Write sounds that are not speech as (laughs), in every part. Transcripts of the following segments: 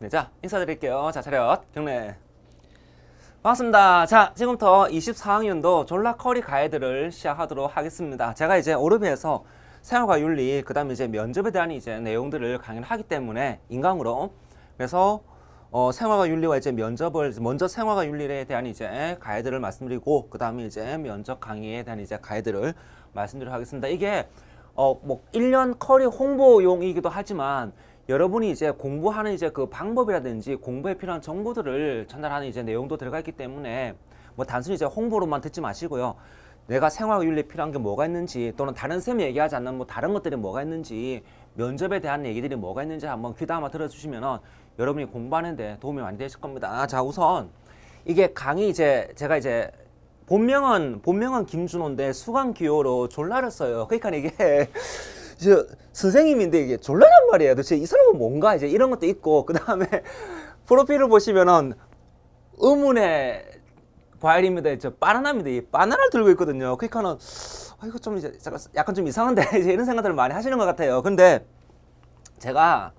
네, 자 인사드릴게요. 자 차렷 경례 반갑습니다. 자 지금부터 24학년도 졸라 커리 가이드를 시작하도록 하겠습니다. 제가 이제 오르비에서 생활과 윤리 그 다음에 이제 면접에 대한 이제 내용들을 강의를 하기 때문에 인강으로 그래서 어, 생활과 윤리와 이제 면접을 먼저 생활과 윤리에 대한 이제 가이드를 말씀드리고 그 다음에 이제 면접 강의에 대한 이제 가이드를 말씀드리도록 하겠습니다. 이게 어, 뭐 1년 커리 홍보용이기도 하지만 여러분이 이제 공부하는 이제 그 방법이라든지 공부에 필요한 정보들을 전달하는 이제 내용도 들어가 있기 때문에 뭐 단순히 이제 홍보로만 듣지 마시고요. 내가 생활윤리에 필요한 게 뭐가 있는지 또는 다른 쌤이 얘기하지 않는 뭐 다른 것들이 뭐가 있는지 면접에 대한 얘기들이 뭐가 있는지 한번 귀담아 들어주시면 여러분이 공부하는 데 도움이 많이 되실 겁니다. 아, 자 우선 이게 강의 이제 제가 이제 본명은 본명은 김준호인데 수강 기호로 졸라를 써요. 그러니까 이게 저 선생님인데 이게 졸라란 말이에요. 도대체 이 사람은 뭔가 이제 이런 것도 있고 그 다음에 (laughs) 프로필을 보시면은 의문의 과일입니다. 저 바나나입니다. 이 바나나를 들고 있거든요. 그러니까는 아 이거 좀 이제 약간 좀 이상한데 (laughs) 이제 이런 생각들을 많이 하시는 것 같아요. 근데 제가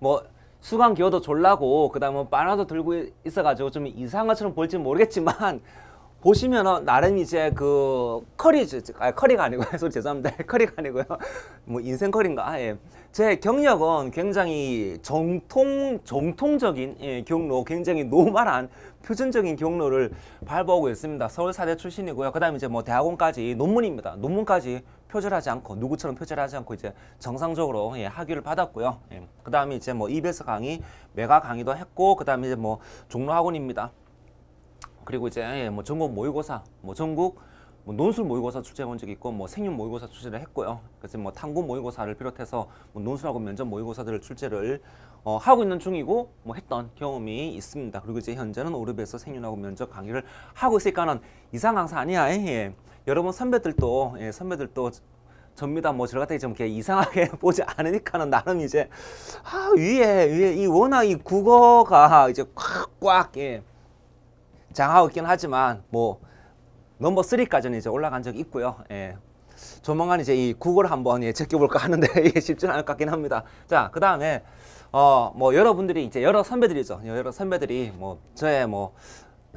뭐 수강 기호도 졸라고 그다음에 뭐 바나나도 들고 있어가지고 좀 이상한 것처럼 볼지 모르겠지만 보시면은 나름 이제 그 커리즈 아 커리가 아니고요 (laughs) 소리 죄송합니다 (laughs) 커리가 아니고요 뭐 인생 커리인가 아, 예. 제 경력은 굉장히 정통 정통적인 예, 경로 굉장히 노멀한 표준적인 경로를 밟아오고 있습니다 서울사대 출신이고요 그다음에 이제 뭐 대학원까지 논문입니다 논문까지 표절하지 않고 누구처럼 표절하지 않고 이제 정상적으로 예, 학위를 받았고요 예. 그다음에 이제 뭐 EBS 강의 메가 강의도 했고 그다음에 이제 뭐 종로 학원입니다. 그리고 이제 예, 뭐 전국 모의고사, 뭐 전국 뭐 논술 모의고사 출제해본 적이 있고 뭐 생육 모의고사 출제를 했고요. 그래서 뭐 탐구 모의고사를 비롯해서 뭐 논술하고 면접 모의고사들을 출제를 어, 하고 있는 중이고 뭐 했던 경험이 있습니다. 그리고 이제 현재는 오르비에서 생윤하고 면접 강의를 하고 있을니까는 이상 강사 아니야. 예, 예. 여러분 선배들도 예, 선배들도 접니다. 뭐 저를 같은 좀 이렇게 이상하게 (laughs) 보지 않으니까는 나름 이제 아, 위에 위에 이 워낙 이 국어가 이제 꽉꽉 예. 장하고 있긴 하지만 뭐 넘버 3까지는 이제 올라간 적이 있고요. 예. 조만간 이제 이 국어를 한번 예, 제껴볼까 하는데 (laughs) 이게 쉽진 않을 것 같긴 합니다. 자, 그 다음에 어, 뭐 여러분들이 이제 여러 선배들이죠. 여러 선배들이 뭐 저의 뭐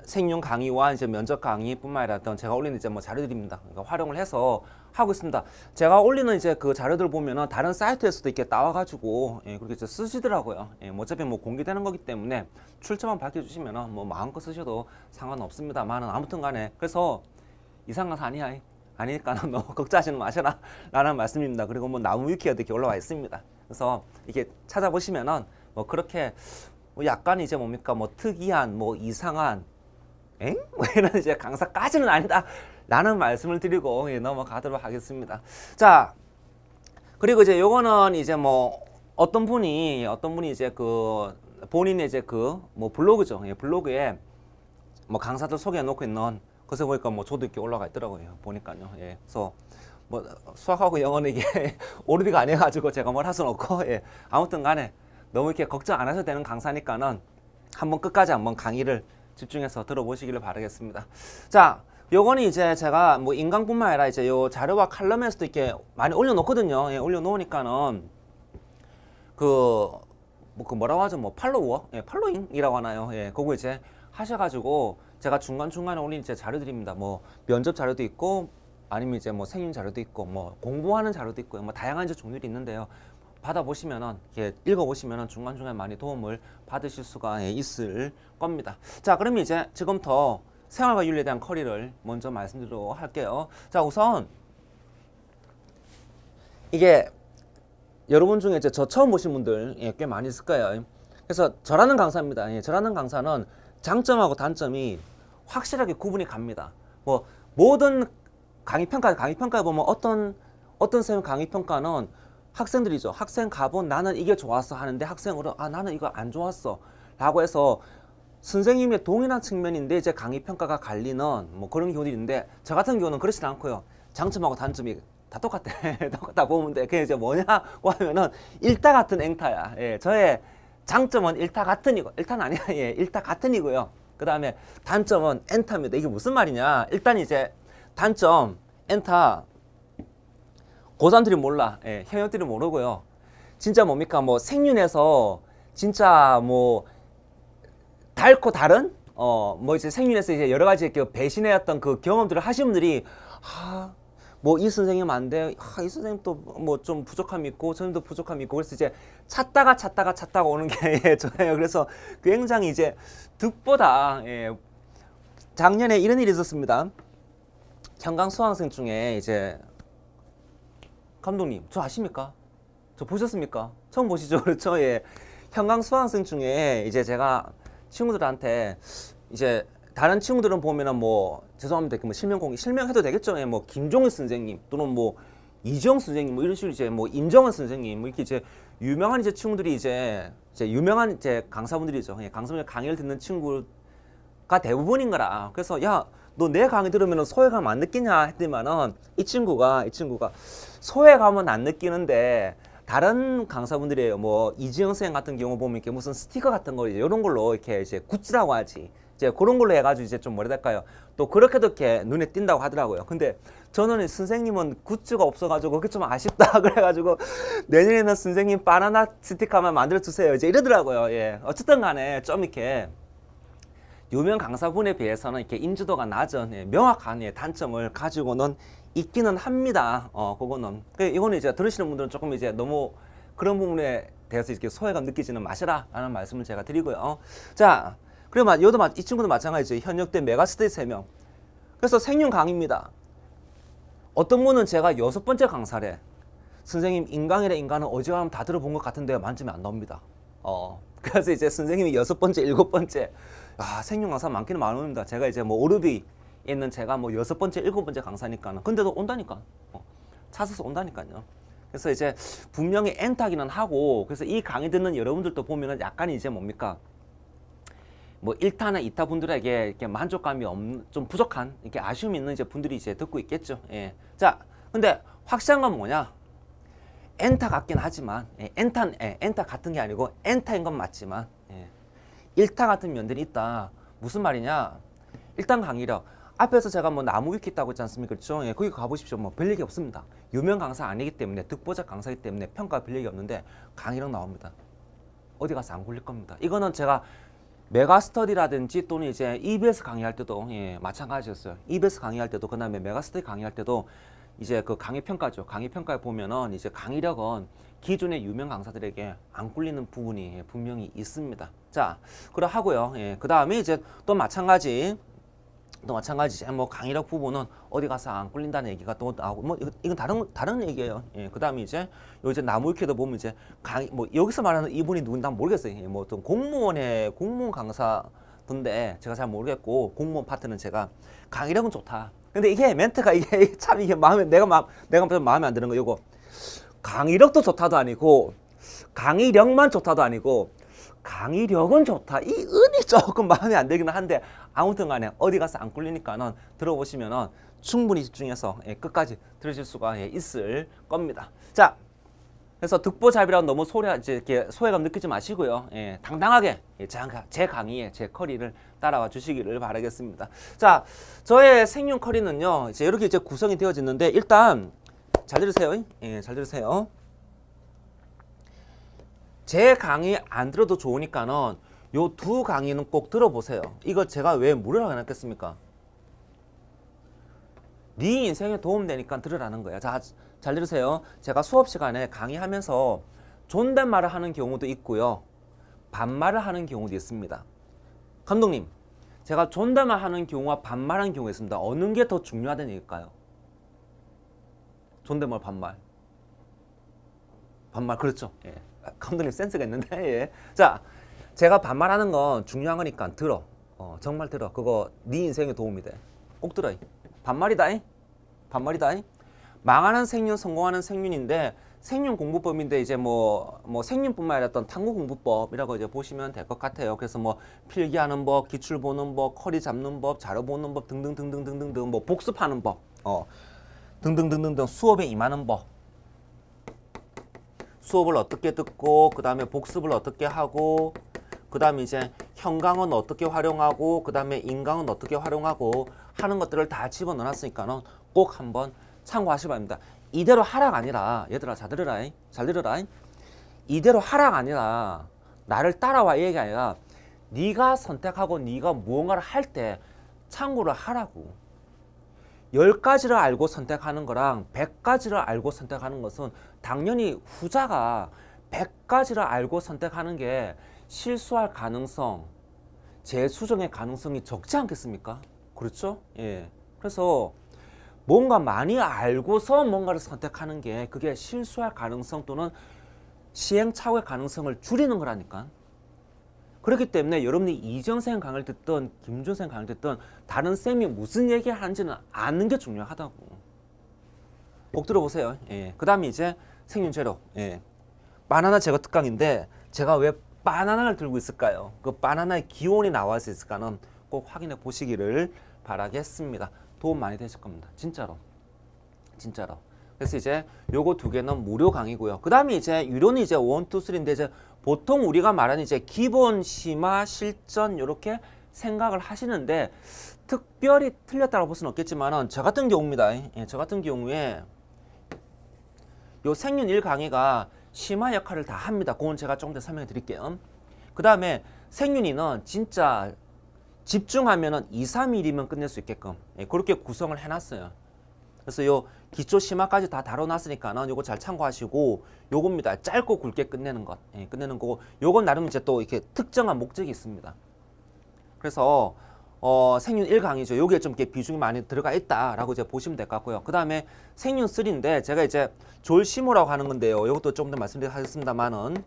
생윤 강의와 이제 면접 강의뿐만 아니라 어떤 제가 올리는 이제 뭐 자료들입니다. 그러니까 활용을 해서 하고 있습니다. 제가 올리는 이제 그 자료들 보면은 다른 사이트에서도 이렇게 나와가지고 예, 그렇게 이제 쓰시더라고요. 예, 뭐 어차피 뭐 공개되는 거기 때문에 출처만 밝혀주시면은 뭐 마음껏 쓰셔도 상관없습니다만은 아무튼간에 그래서 이상한 거 아니야. 아니니까 (laughs) 너무 걱정하지는 마셔라 라는 말씀입니다. 그리고 뭐 나무 위키가도 이렇게 올라와 있습니다. 그래서 이게 렇 찾아보시면은 뭐 그렇게 뭐 약간 이제 뭡니까 뭐 특이한 뭐 이상한 엥? 뭐 이런 이제 강사까지는 아니다 라는 말씀을 드리고 예, 넘어가도록 하겠습니다. 자, 그리고 이제 요거는 이제 뭐 어떤 분이 어떤 분이 이제 그 본인의 이제 그 뭐 블로그죠. 예, 블로그에 뭐 강사들 소개해 놓고 있는 그래서 보니까 뭐 저도 이렇게 올라가 있더라고요. 보니까요. 예. 그래서 뭐 수학하고 영어는 이게 (laughs) 오르비가 아니어 가지고 제가 뭘할 수는 없고 예. 아무튼 간에 너무 이렇게 걱정 안 하셔도 되는 강사니까는 한번 끝까지 한번 강의를 집중해서 들어보시기를 바라겠습니다. 자, 요거는 이제 제가 뭐 인강뿐만 아니라 이제 요 자료와 칼럼에서도 이렇게 많이 올려놓거든요. 예, 올려놓으니까는 그, 뭐, 그 뭐라고 하죠? 뭐 팔로워? 예, 팔로잉이라고 하나요? 예, 그거 이제 하셔가지고 제가 중간중간에 올린 이제 자료들입니다. 뭐 면접 자료도 있고 아니면 이제 뭐 생윤 자료도 있고 뭐 공부하는 자료도 있고뭐 다양한 이제 종류들이 있는데요. 받아보시면은 예, 읽어보시면은 중간중간 에 많이 도움을 받으실 수가 예, 있을 겁니다. 자, 그럼 이제 지금부터 생활과 윤리에 대한 커리를 먼저 말씀드리도록 할게요. 자, 우선 이게 여러분 중에 이제 저 처음 보신 분들 예, 꽤 많이 있을 거예요. 그래서 저라는 강사입니다. 예, 저라는 강사는 장점하고 단점이 확실하게 구분이 갑니다. 뭐 모든 강의 평가, 강의 평가에 보면 어떤 어떤 선생님 강의 평가는 학생들이죠. 학생 가본 나는 이게 좋았어 하는데 학생으로 아 나는 이거 안 좋았어 라고 해서 선생님의 동일한 측면인데 이제 강의 평가가 갈리는 뭐 그런 경우도 있는데 저 같은 경우는 그렇진 않고요. 장점하고 단점이 다 똑같아. (laughs) 똑같다 보면 돼. 그게 이제 뭐냐고 하면은 일타 같은 앵타야. 예, 저의 장점은 일타 같은이고 일타는 아니야. (laughs) 예, 일타 같은이고요. 그 다음에 단점은 엔타입니다. 이게 무슨 말이냐. 일단 이제 단점 엔타 고산들이 몰라. 예, 현역들이 모르고요. 진짜 뭡니까 뭐 생윤에서 진짜 뭐 달코 다른 어 뭐 이제 생윤에서 이제 여러 가지 이렇게 배신해왔던 그 경험들을 하신 분들이 하뭐이 아, 선생님 안 돼. 하이 아, 선생님 또 뭐 좀 부족함 있고 선생님도 부족함 있고 그래서 이제 찾다가 찾다가 찾다가 오는 게좋예요 (laughs) 예, 그래서 굉장히 이제 득보다 예. 작년에 이런 일이 있었습니다. 현강 수강생 중에 이제 감독님 저 아십니까? 저 보셨습니까? 처음 보시죠? (laughs) 그렇죠? 예. 현강 수강생 중에 이제 제가 친구들한테 이제 다른 친구들은 보면은 뭐 죄송합니다. 그 뭐 실명 공개 실명해도 되겠죠. 예, 뭐 김종일 선생님 또는 뭐 이지영 선생님 뭐 이런 식으로 이제 뭐 임정은 선생님 뭐 이렇게 이제 유명한 이제 친구들이 이제 이제 유명한 이제 강사분들이죠. 예, 강사분들 강의를 듣는 친구가 대부분인 거라. 그래서 야 너 내 강의 들으면 은 소외감 안 느끼냐 했더니만은 이 친구가 이 친구가 소외감은 안 느끼는데 다른 강사분들이 뭐 이지영 선생 같은 경우 보면 이렇게 무슨 스티커 같은 거 이런 걸로 이렇게 이제 굿즈라고 하지 이제 그런 걸로 해가지고 이제 좀 뭐랄까요 라또 그렇게도 이렇게 눈에 띈다고 하더라고요 근데 저는 선생님은 굿즈가 없어가지고 그게 좀 아쉽다 (laughs) 그래가지고 내년에는 선생님 바나나 스티커만 만들어 주세요 이제 이러더라고요 예 어쨌든 간에 좀 이렇게 유명 강사분에 비해서는 이렇게 인지도가 낮은 예, 명확한 예, 단점을 가지고는 있기는 합니다. 어, 그거는. 그, 이거는 이제 들으시는 분들은 조금 이제 너무 그런 부분에 대해서 이렇게 소외감 느끼지는 마시라 라는 말씀을 제가 드리고요. 어. 자, 그러면 요도 이 친구도 마찬가지죠. 현역대 메가스테이 3명. 그래서 생윤 강입니다. 어떤 분은 제가 여섯 번째 강사래. 선생님 인강이라 인간은 어지간하면 다 들어본 것 같은데 만점이 안 나옵니다. 어. 그래서 이제 선생님이 여섯 번째, 일곱 번째. 아, 생윤 강사 많기는 많습니다. 제가 이제 뭐 오르비 있는 제가 뭐 여섯 번째, 일곱 번째 강사니까는 근데도 온다니까. 어, 찾아서 온다니까요. 그래서 이제 분명히 엔타기는 하고 그래서 이 강의 듣는 여러분들도 보면은 약간 이제 뭡니까? 뭐 1타나 2타 분들에게 이렇게 만족감이 없는 좀 부족한 이렇게 아쉬움이 있는 이제 분들이 이제 듣고 있겠죠. 예. 자, 근데 확실한 건 뭐냐? 엔타 같긴 하지만 예, 엔타 예, 엔타 같은 게 아니고 엔타인 건 맞지만 예. 1타 같은 면들이 있다. 무슨 말이냐? 일단 강의력 앞에서 제가 뭐 나무 위키 있다고 했지 않습니까? 그렇죠? 예, 거기 가보십시오. 뭐 별얘기 없습니다. 유명 강사 아니기 때문에 득보적 강사이기 때문에 평가 별얘기 없는데 강의랑 나옵니다. 어디 가서 안 굴릴 겁니다. 이거는 제가 메가스터디라든지 또는 이제 EBS 강의할 때도 예, 마찬가지였어요. EBS 강의할 때도 그다음에 메가스터디 강의할 때도 이제 그 강의 평가죠. 강의 평가에 보면은 이제 강의력은 기존의 유명 강사들에게 안 꿀리는 부분이 분명히 있습니다. 자, 그러 하고요. 예, 그 다음에 이제 또 마찬가지 또 마찬가지 뭐강의력부분은 어디 가서 안 꿀린다는 얘기가 또 나오고 뭐 이건 다른 다른 얘기예요. 예, 그다음에 이제 요새 나무위키도 보면 이제 강의뭐 여기서 말하는 이분이 누군지 모르겠어요. 예, 뭐 어떤 공무원의 공무원 강사 분데 제가 잘 모르겠고 공무원 파트는 제가 강의력은 좋다. 근데 이게 멘트가 이게 (laughs) 참 이게 마음에 내가 마 내가 마음에 안 드는 거 이거 강의력도 좋다도 아니고 강의력만 좋다도 아니고 강의력은 좋다. 이 은이 조금 마음에 안 들기는 한데 아무튼 간에 어디 가서 안 꿀리니까는 들어보시면은 충분히 집중해서 예, 끝까지 들으실 수가 예, 있을 겁니다. 자, 그래서 득보잡이라는 너무 소리 가 이렇게 소외감 느끼지 마시고요. 예, 당당하게 예, 제 강의에 제 커리를 따라와 주시기를 바라겠습니다. 자, 저의 생윤 커리는요. 이제 이렇게 이제 구성이 되어지는데 일단 잘 들으세요. 예, 잘 들으세요. 제 강의 안 들어도 좋으니까는 요두 강의는 꼭 들어보세요. 이거 제가 왜무료로 해놨겠습니까? 네 인생에 도움되니까 들으라는 거예요. 자, 잘 들으세요. 제가 수업 시간에 강의하면서 존댓말을 하는 경우도 있고요. 반말을 하는 경우도 있습니다. 감독님, 제가 존댓말 하는 경우와 반말하는 경우가 있습니다. 어느 게 더 중요하다는 얘기일까요? 존댓말, 반말. 반말, 그렇죠. 예. 아, 감독님 센스가 있는데. (laughs) 예. 자, 제가 반말하는 건 중요한 거니까 들어. 어, 정말 들어. 그거 네 인생에 도움이 돼. 꼭 들어. 반말이다잉. 반말이다잉. 망하는 생윤, 성공하는 생윤인데 생윤 공부법인데 이제 뭐뭐 뭐 생윤뿐만 아니라 어떤 탐구 공부법이라고 이제 보시면 될 것 같아요. 그래서 뭐 필기하는 법, 기출 보는 법, 커리 잡는 법, 자료 보는 법등 등등 등등등 뭐 복습하는 법, 어 등등 등등등 수업에 임하는 법. 수업을 어떻게 듣고 그 다음에 복습을 어떻게 하고 그 다음에 이제 형광은 어떻게 활용하고 그 다음에 인강은 어떻게 활용하고 하는 것들을 다 집어넣어놨으니까 꼭 한번 참고하시기 바랍니다. 이대로 하락 아니라 얘들아 잘 들으라 잘 들으라 이대로 하락 아니라 나를 따라와 얘기 아니라 네가 선택하고 네가 무언가를 할 때 참고를 하라고 10가지를 알고 선택하는 거랑 100가지를 알고 선택하는 것은 당연히 후자가 100가지를 알고 선택하는 게 실수할 가능성, 재수정의 가능성이 적지 않겠습니까? 그렇죠? 예. 그래서 뭔가 많이 알고서 뭔가를 선택하는 게 그게 실수할 가능성 또는 시행착오의 가능성을 줄이는 거라니까. 그렇기 때문에 여러분이 이전생 강의를 듣던 김준생 강의를 듣던 다른 쌤이 무슨 얘기를 하는지는 아는 게 중요하다고. 꼭 들어보세요. 예. 그 다음에 이제 생윤 재료. 예. 바나나 제거 특강인데 제가 왜 바나나를 들고 있을까요? 그 바나나의 기온이 나와 있을까는 꼭 확인해 보시기를 바라겠습니다. 도움 많이 되실 겁니다. 진짜로. 진짜로. 그래서 이제 요거 두 개는 무료 강의고요. 그 다음에 이제 유료는 이제 원, 투, 쓰리인데 이제 보통 우리가 말하는 이제 기본, 심화, 실전 이렇게 생각을 하시는데 특별히 틀렸다고 볼 수는 없겠지만 저 같은 경우입니다. 예, 저 같은 경우에 요 생윤 1 강의가 심화 역할을 다 합니다. 그건 제가 조금 더 설명해 드릴게요. 그 다음에 생윤이는 진짜 집중하면 2, 3일이면 끝낼 수 있게끔 예, 그렇게 구성을 해놨어요. 그래서 요 기초 심화까지 다다뤄놨으니까 요거 잘 참고하시고 요겁니다. 짧고 굵게 끝내는 것. 예, 끝내는 거고 요건 나름 이제 또 이렇게 특정한 목적이 있습니다. 그래서 어, 생윤 1강이죠. 여기에 좀 이렇게 비중이 많이 들어가 있다라고 이제 보시면 될 것 같고요. 그 다음에 생윤 3인데 제가 이제 졸시모라고 하는 건데요. 이것도 조금 더 말씀드리겠습니다만은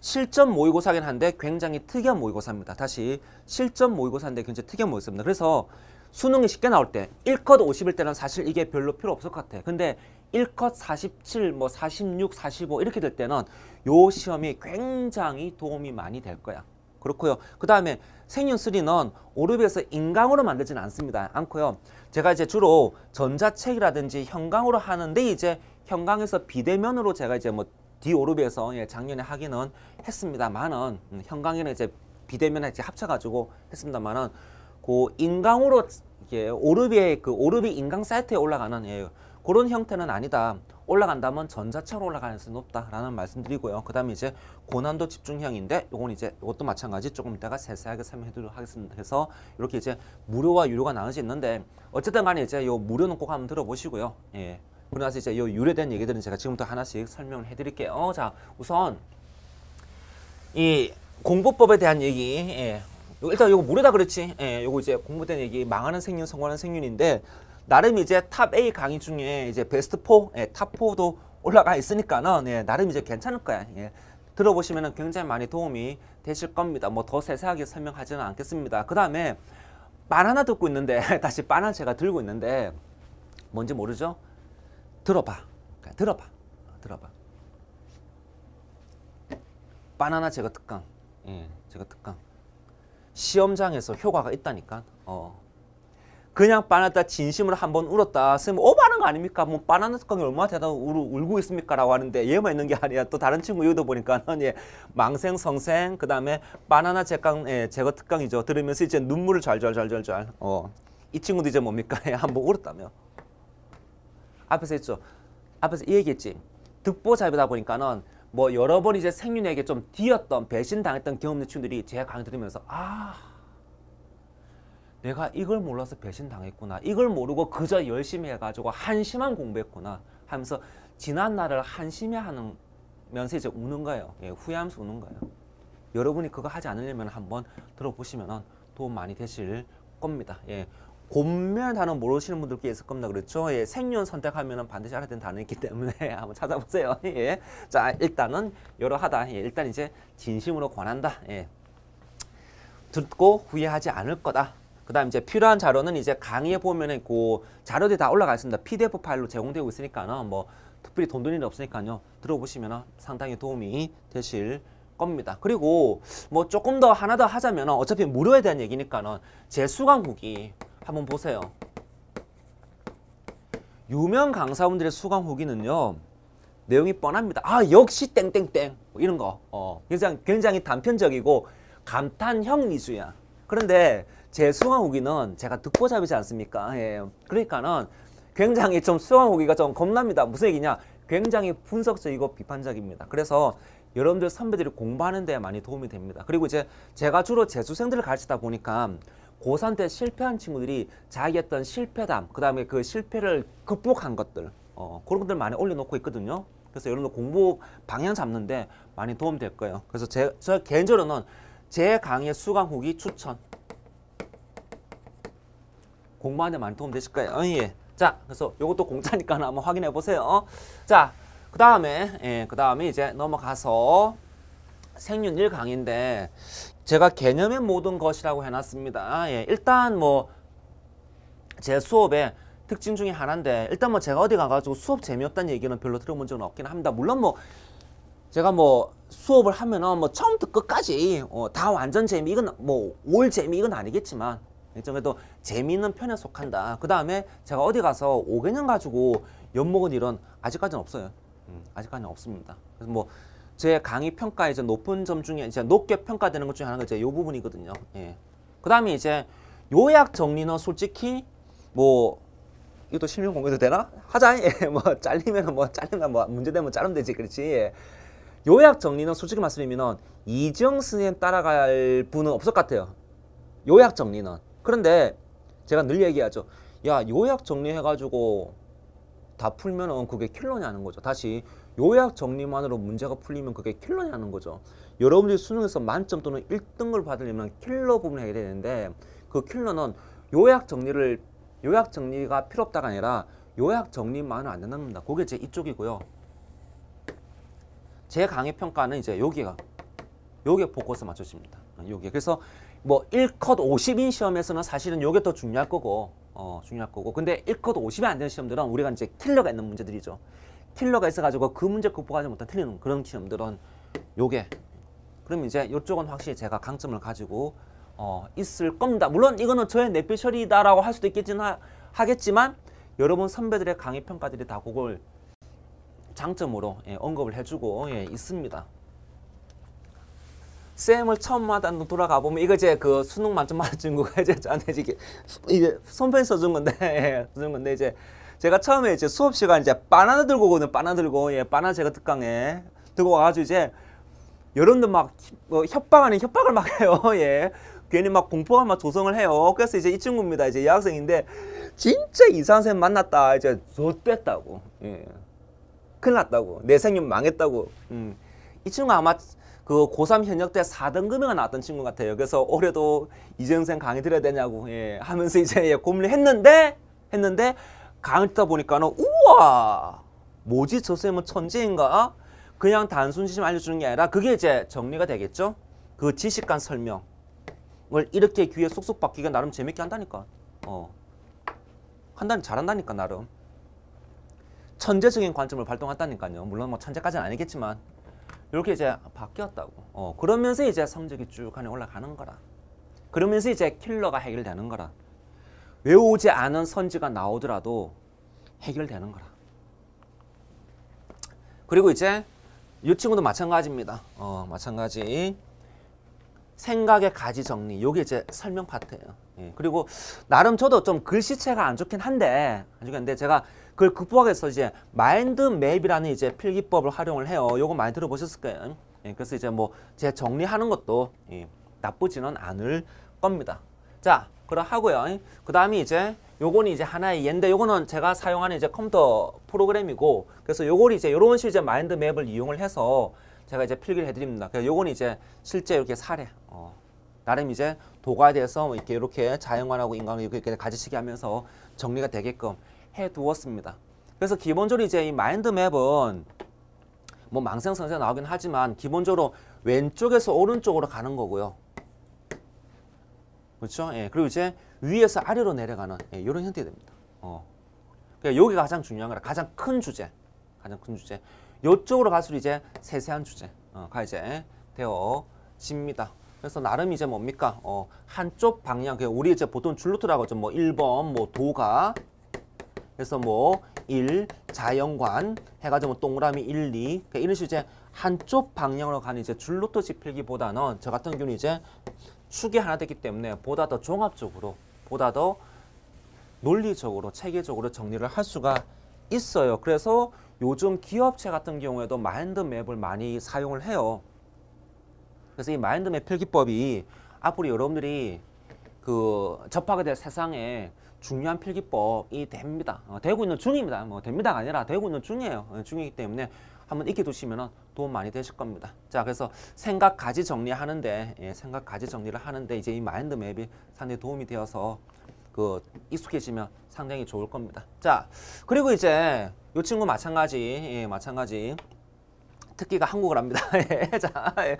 실전 모의고사긴 한데 굉장히 특이한 모의고사입니다. 다시 실전 모의고사인데 굉장히 특이한 모의고사입니다. 그래서 수능이 쉽게 나올 때 1컷 50일 때는 사실 이게 별로 필요 없을 것 같아. 요 근데 1컷 47, 뭐 46, 45 이렇게 될 때는 요 시험이 굉장히 도움이 많이 될 거야. 그렇고요. 그 다음에 생윤리는 오르비에서 인강으로 만들지는 않습니다. 않고요. 제가 이제 주로 전자책이라든지 형광으로 하는데 이제 형광에서 비대면으로 제가 이제 뭐 디오르비에서 예, 작년에 하기는 했습니다만은 음, 형광에는 이제 비대면에 이제 합쳐가지고 했습니다만은 그 인강으로 예, 오르비의 그 오르비 인강 사이트에 올라가는 예, 그런 형태는 아니다. 올라간다면 전자차로 올라가는 가능성이 높다라는 말씀드리고요. 그 다음에 이제 고난도 집중형인데 이건 이제 이것도 마찬가지 조금 이따가 세세하게 설명해 드리도록 하겠습니다. 그래서 이렇게 이제 무료와 유료가 나눠져 있는데 어쨌든 간에 이제 요 무료는 꼭 한번 들어보시고요. 예. 그러고 나서 이제 요 유래된 얘기들은 제가 지금부터 하나씩 설명을 해 드릴게요. 자, 우선 이공부법에 대한 얘기 예. 일단 이거 무료다 그렇지 예, 요거 이제 공부된 얘기 망하는 생윤 성공하는 생윤인데 나름 이제 탑 A 강의 중에 이제 베스트 4, 예, 탑 4도 올라가 있으니까는 예, 나름 이제 괜찮을 거야. 예. 들어보시면 굉장히 많이 도움이 되실 겁니다. 뭐 더 세세하게 설명하지는 않겠습니다. 그 다음에 빤 하나 듣고 있는데 (laughs) 다시 빤 하나 제가 들고 있는데 뭔지 모르죠? 들어봐. 그러니까 들어봐. 들어봐. 바나나 제가 특강. 예, 제가 특강. 시험장에서 효과가 있다니까. 어. 그냥 빠났다 진심으로 한 번 울었다 선생님 뭐 오바하는 거 아닙니까? 뭐 빠나는 습관이 얼마나 대단 울, 울고 있습니까? 라고 하는데 얘만 있는 게 (laughs) 아니라 또 다른 친구 여기도 보니까는 예, 망생 성생 그 다음에 바나나 제강 예, 제거 특강이죠 들으면서 이제 눈물을 잘잘잘잘잘 어. 이 친구도 이제 뭡니까? 예, (laughs) 한번 울었다며 앞에서 했죠 앞에서 얘기했지 득보잡이다 보니까는 뭐 여러 번 이제 생윤에게 좀 뒤었던 배신당했던 경험의 친구들이 제가 강의 들으면서 아 내가 이걸 몰라서 배신당했구나 이걸 모르고 그저 열심히 해가지고 한심한 공부했구나 하면서 지난 날을 한심해 하는 면서 이제 우는 거예요 예, 후회하면서 우는 거예요 여러분이 그거 하지 않으려면 한번 들어보시면 도움 많이 되실 겁니다 예, 곰면 단어 모르시는 분들 께 있을 겁니다. 그렇죠? 예, 생윤 선택하면 반드시 알아야 되는 단어이기 때문에 (laughs) 한번 찾아보세요. 예. 자, 일단은 여러하다. 예, 일단 이제 진심으로 권한다. 예. 듣고 후회하지 않을 거다. 그다음 이제 필요한 자료는 이제 강의에 보면은 그 자료들이 다 올라가 있습니다. PDF 파일로 제공되고 있으니까는 뭐 특별히 돈 드는 일 없으니까요. 들어보시면 상당히 도움이 되실 겁니다. 그리고 뭐 조금 더 하나 더 하자면 어차피 무료에 대한 얘기니까는 제수강국이 한번 보세요. 유명 강사분들의 수강 후기는요. 내용이 뻔합니다. 아 역시 땡땡땡 뭐 이런 거. 어, 굉장히, 굉장히 단편적이고 감탄형 위주야. 그런데 제 수강후기는 제가 득보잡이지 않습니까? 예. 그러니까는 굉장히 좀 수강후기가 좀 겁납니다. 무슨 얘기냐? 굉장히 분석적이고 비판적입니다. 그래서 여러분들 선배들이 공부하는 데 많이 도움이 됩니다. 그리고 이제 제가 주로 재수생들을 가르치다 보니까 고3 때 실패한 친구들이 자기 했던 실패담, 그 다음에 그 실패를 극복한 것들, 어, 그런 것들 많이 올려놓고 있거든요. 그래서 여러분들 공부 방향 잡는데 많이 도움 될 거예요. 그래서 제, 저 개인적으로는 제 강의 수강 후기 추천 공부하는데 많이 도움 되실 거예요. 어, 예. 자, 그래서 이것도 공짜니까 한번 확인해 보세요. 자, 그 다음에, 예, 그 다음에 이제 넘어가서 생윤 1강인데 제가 개념의 모든 것이라고 해놨습니다. 아, 예, 일단 뭐 제 수업의 특징 중에 하나인데 일단 뭐 제가 어디 가가지고 수업 재미없다는 얘기는 별로 들어본 적은 없긴 합니다. 물론 뭐 제가 뭐 수업을 하면은 뭐 처음부터 끝까지 어, 다 완전 재미 이건 뭐 올 재미 이건 아니겠지만 그래도 재미있는 편에 속한다. 그 다음에 제가 어디 가서 5개년 가지고 엿먹은 일은 아직까지는 없어요. 음. 아직까지는 없습니다. 그래서 뭐 제 강의 평가에 이제 높은 점 중에 이제 높게 평가되는 것 중에 하나가 이제 요 부분이거든요. 예. 그 다음에 이제 요약 정리는 솔직히 뭐 이것도 실명 공개도 되나? 하자. 예. (laughs) 뭐잘리면뭐 잘리면 뭐 문제 되면 자르면 되지. 그렇지. 예. 요약 정리는 솔직히 말씀드리면 이정 스님 따라갈 분은 없을 것 같아요. 요약 정리는 그런데 제가 늘 얘기하죠. 야, 요약 정리해가지고 다 풀면은 그게 킬러냐는 거죠. 다시 요약 정리만으로 문제가 풀리면 그게 킬러냐는 거죠. 여러분들이 수능에서 만점 또는 1등을 받으려면 킬러 부분을 해야 되는데 그 킬러는 요약 정리를 요약 정리가 필요 없다가 아니라 요약 정리만은 안 된답니다. 그게 제 이쪽이고요. 제 강의 평가는 이제 여기가 여기에 포커스 맞춰집니다. 여기 그래서 뭐 1컷 50인 시험에서는 사실은 요게 더 중요할 거고 어, 중요할 거고 근데 1컷 50이 안 되는 시험들은 우리가 이제 킬러가 있는 문제들이죠. 킬러가 있어가지고 그 문제 극복하지 못한 틀리는 그런 시험들은 요게 그럼 이제 요쪽은 확실히 제가 강점을 가지고 어, 있을 겁니다. 물론 이거는 저의 내피 처리다라고 할 수도 있겠지만 하, 하겠지만 여러분 선배들의 강의 평가들이 다 그걸 장점으로 예, 언급을 해주고 예, 있습니다. 쌤을 처음마다 돌아가 보면 이거 이제그 수능 만점 맞은 친구가 (laughs) 이제 저한테 이제 손편 써준 건데 (laughs) 예, 써준 건데 이제 제가 처음에 이제 수업 시간 이제 바나나 들고 오거든 바나나 들고 예 바나나 제가 특강에 들고 와가지고 이제 여러분들 막뭐 협박 아닌 협박을 막 해요 (laughs) 예 괜히 막 공포감 막 조성을 해요 그래서 이제 이 친구입니다 이제 여학생인데 진짜 이상한 쌤 만났다 이제 좆됐다고 예 큰일 났다고 내생일 망했다고 음. 이 친구가 아마 그 고3 현역 때 4등급이가 나왔던 친구 같아요. 그래서 올해도 이재영생 강의 들어야 되냐고 예, 하면서 이제 예, 고민을 했는데 했는데 강의 듣다 보니까는 우와 뭐지 저 쌤은 천재인가? 그냥 단순 지식 알려주는 게 아니라 그게 이제 정리가 되겠죠. 그 지식 간 설명을 이렇게 귀에 쏙쏙 박히게 나름 재밌게 한다니까. 어. 한다니 잘한다니까 나름. 천재적인 관점을 발동한다니까요. 물론 뭐 천재까지는 아니겠지만 이렇게 이제 바뀌었다고. 어, 그러면서 이제 성적이 쭉 하니 올라가는 거라. 그러면서 이제 킬러가 해결되는 거라. 외우지 않은 선지가 나오더라도 해결되는 거라. 그리고 이제 이 친구도 마찬가지입니다. 어, 마찬가지. 생각의 가지 정리. 요게 이제 설명 파트예요. 예, 그리고 나름 저도 좀 글씨체가 안 좋긴 한데 안 좋긴 한데 제가 그걸 극복하기 위해서 이제 마인드 맵이라는 이제 필기법을 활용을 해요. 요거 많이 들어보셨을 거예요. 예, 그래서 이제 뭐 제 정리하는 것도 예, 나쁘지는 않을 겁니다. 자, 그럼 하고요. 그다음에 이제 요건 이제 하나의 얘인데 요거는 제가 사용하는 이제 컴퓨터 프로그램이고 그래서 요걸 이제 요런 식의 마인드 맵을 이용을 해서 제가 이제 필기를 해드립니다. 그래서 요건 이제 실제 이렇게 사례. 어, 나름 이제 도가 돼서 뭐 이렇게 이렇게 자연관하고 인간을 이렇게, 가지시게 하면서 정리가 되게끔 해두었습니다. 그래서 기본적으로 이제 이 마인드맵은 뭐 망생선세 나오긴 하지만 기본적으로 왼쪽에서 오른쪽으로 가는 거고요. 그렇죠? 예, 그리고 이제 위에서 아래로 내려가는 예, 이런 형태가 됩니다. 어. 그러니까 여기가 가장 중요한 거라 가장 큰 주제, 가장 큰 주제. 이쪽으로 갈수록 이제 세세한 주제가 어, 이제 되어집니다. 그래서 나름 이제 뭡니까? 어, 한쪽 방향, 우리 이제 보통 줄루트라고 하죠. 뭐 1번, 뭐 도가, 그래서 뭐 1, 자연관 해가지고 뭐 동그라미 1, 2 그러니까 이런 식으로 이제 한쪽 방향으로 가는 이제 줄로또 지필기보다는 저 같은 경우는 이제 축이 하나 됐기 때문에 보다 더 종합적으로 보다 더 논리적으로 체계적으로 정리를 할 수가 있어요. 그래서 요즘 기업체 같은 경우에도 마인드맵을 많이 사용을 해요. 그래서 이 마인드맵 필기법이 앞으로 여러분들이 그 접하게 될 세상에 중요한 필기법이 됩니다. 어, 되고 있는 중입니다. 뭐 됩니다가 아니라 되고 있는 중이에요. 어, 중이기 때문에 한번 익혀두시면 도움 많이 되실 겁니다. 자, 그래서 생각 가지 정리하는데 예, 생각 가지 정리를 하는데 이제 이 마인드맵이 상당히 도움이 되어서 그 익숙해지면 상당히 좋을 겁니다. 자, 그리고 이제 이 친구 마찬가지, 예, 마찬가지 특기가 한국을 합니다. (laughs) 예, 자, 예.